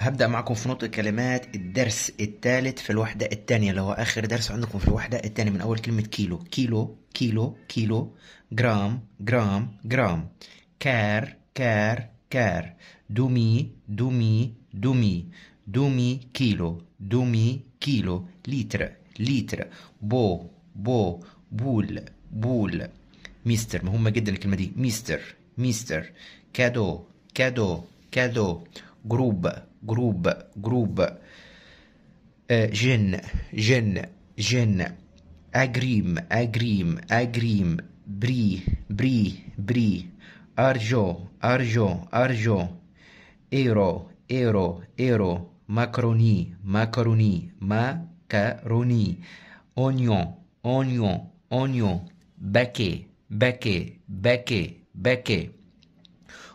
هبدأ معكم في نطق كلمات الدرس الثالث في الوحدة الثانية اللي هو آخر درس عندكم في الوحدة الثانية من أول كلمة كيلو كيلو كيلو كيلو جرام جرام جرام كار كار كار دومي دومي دومي دومي كيلو دومي كيلو لتر لتر بو بو بول بول ميستر مهمة جدا الكلمة دي ميستر ميستر كادو كادو كادو جروب جروب جروب آه، جن جن جن أجريم أجريم أجريم بري بري بري أرجو أرجو أرجو إيرو إيرو إيرو ماكروني ماكروني ماكروني أونيون أونيون أونيون بكي بكي بكي بكي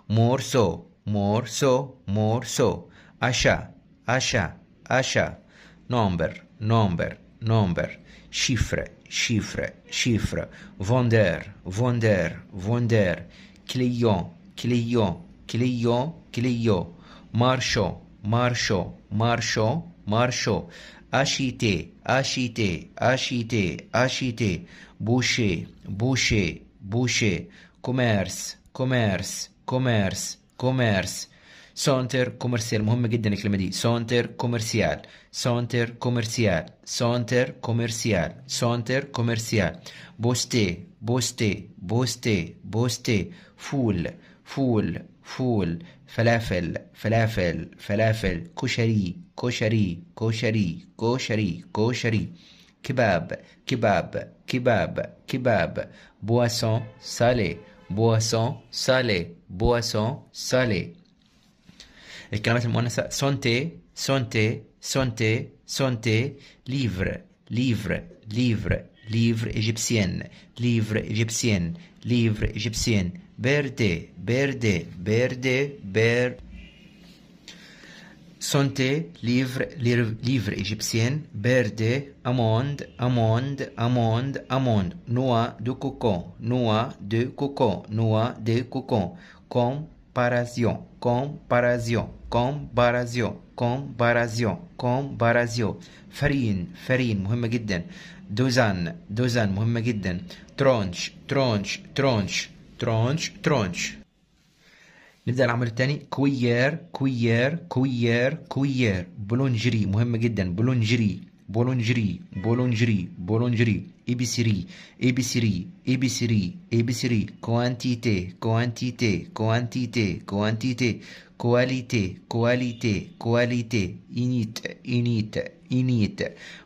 مورسو morso, morso. Achar, achar, achar. Number, number, number. Chifre, chifre, chifre. Vender, vender, vender. Client, client, client, client. Marchand, marchand, marchand, marchand. Achite, achite, achite, achite. Boucher, boucher, boucher. Commerce, commerce, commerce. كوميرس سونتر كوميرسيال مهمة جدا الكلمة دي سونتر كوميرسيال سونتر كوميرسيال سونتر كوميرسيال سونتر كوميرسيال بوستي بوستي بوستي بوستي فول فول فول فلافل فلافل فلافل كشري كشري كشري كشري كشري كباب كباب كباب كباب بواسون سالي boisson salée, boisson salée. Sante المؤنثة santé, santé, santé, santé, livre, livre, livre, livre égyptienne, livre égyptienne, livre égyptienne, Verde, berde, berde, berde. Santé, livre, livre, livre égyptienne, berde, amande, amande, amande, amande, noix de coco, noix de coco, noix de coco. comparaison, comparaison, comparaison, comparaison, comparaison, farine, farine, مهمة جدا, Dozan, dozan, مهمة جدا, Tronche, tronche, tronche, نبدأ العمل الثاني كويير كويير كويير كويير بولونجري مهمه جدا بولونجري بولونجري بولونجري بولونجري اي بي سيري اي بي سيري اي بي سيري اي بي سيري كوانتيتي كوانتيتي كوانتيتي كوانتيتي كواليتي كواليتي كواليتي انيت انيت انيت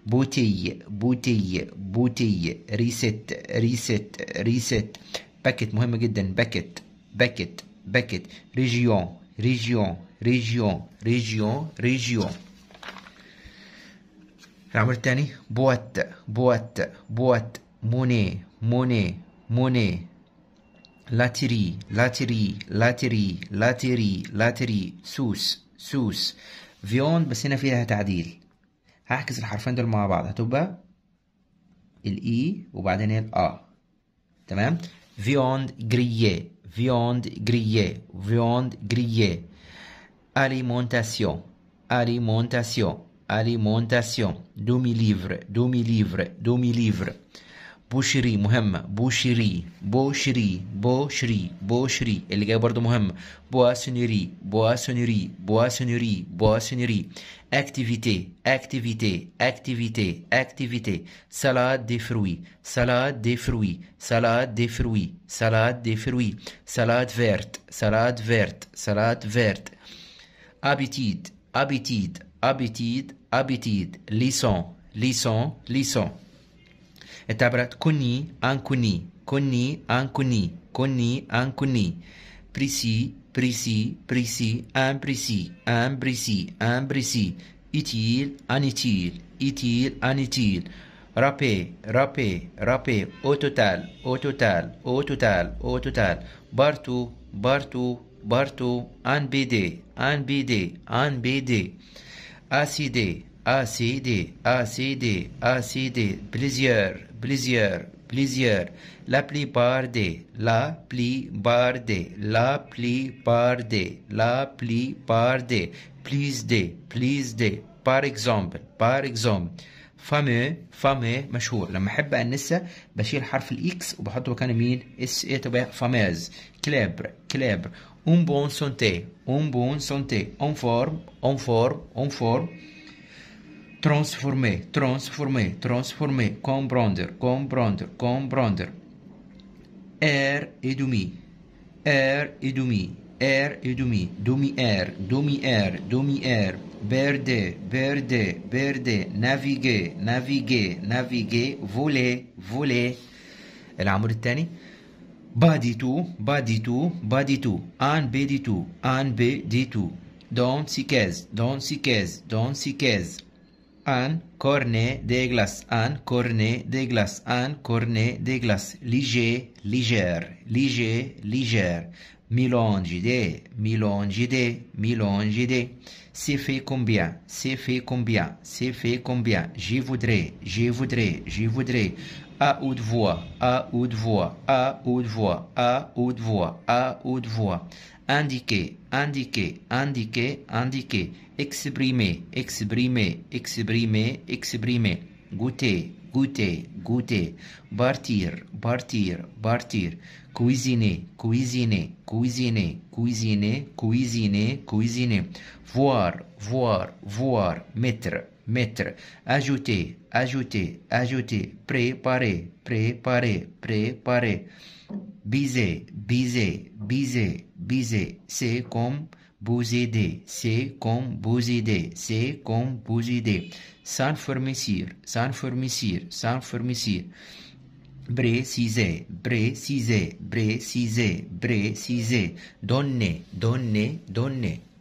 بوتي بوتي بوتي ريست ريست ريست باكت مهمه جدا باكت باكت بكت ريجيون ريجيون ريجيون ريجيون ريجيون العمر الثاني بوات بوات بوات موني موني موني لاتري لاتري لاتري لاتري لاتري سوس سوس فيون بس هنا فيها تعديل هعكس الحرفين دول مع بعض هتبقى الاي e وبعدين الا تمام فيوند جريي viande grillée, viande grillée. Alimentation, alimentation, alimentation. Demi-livre, demi-livre, demi-livre. بوشري مهمة بوشري بوشري بوشري بوشري اللي جاي برضو مهمة بواسونيري بواسونيري بواسونيري بواسونيري activité activité activité activité salade des fruits salade des fruits salade des fruits salade des fruits salade verte salade verte salade verte habitude habitude habitude habitude lisson lisson lisson انت عبارات كوني ان كوني كوني ان كوني كوني ان كوني بريسي بريسي بريسي ان بريسي ان بريسي ان بريسي ايتيل ان ايتيل إتيل ان إتيل رابي رابي رابي او توتال او توتال او توتال او توتال بارتو بارتو بارتو ان بي دي ان بي دي ان بي دي اسيدي ACD, ACD, ACD, plusieurs, plusieurs, plusieurs, la plupart des, la plupart des, la plupart des, la plupart des, plus des, plus des, par exemple, par exemple, fameux, fameux مشهور، لما أحب أنسه بشيل حرف الإكس وبحطه مكانه مين؟ إس إيه تبقى فاميز، كلابر، كلابر، اون بون سونتي، اون بون سونتي، اون فورم، اون فورم، اون فورم, transformer, transformer, transformer, comprendre, comprendre, comprendre. R et demi, R et demi, R et demi, demi air, demi air, demi air. verde, verde, verde, naviguer, naviguer, naviguer, voler, voler. du tout body du body bas body tout un b dit tout un b dit tout dans six caisses, dans six caisses, dans six caisses un cornet de glace, un cornet de glace, un cornet de glace. Léger, légère, léger, légère. Mélange de, mélange de, mélange de. C'est fait combien, c'est fait combien, c'est fait combien. Je voudrais, je voudrais, je voudrais. À haute voix, à haute voix, à haute voix, à haute voix, à haute voix indiquer, indiquer, indiquer, indiquer, exprimer, exprimer, exprimer, exprimer, goûter, goûter, goûter, partir, partir, partir, cuisiner, cuisiner, cuisiner, cuisiner, cuisiner, cuisiner, voir, voir, voir, mettre, mettre, ajouter, ajouter, ajouter, préparer, préparer, préparer bizet bizet bizet bizet C'est comme vous aider. C'est comme vous aider. C'est comme vous aider. sans s'enfermicir, s'enfermicir. Préciser, préciser, préciser, préciser. Donner, donner, donner.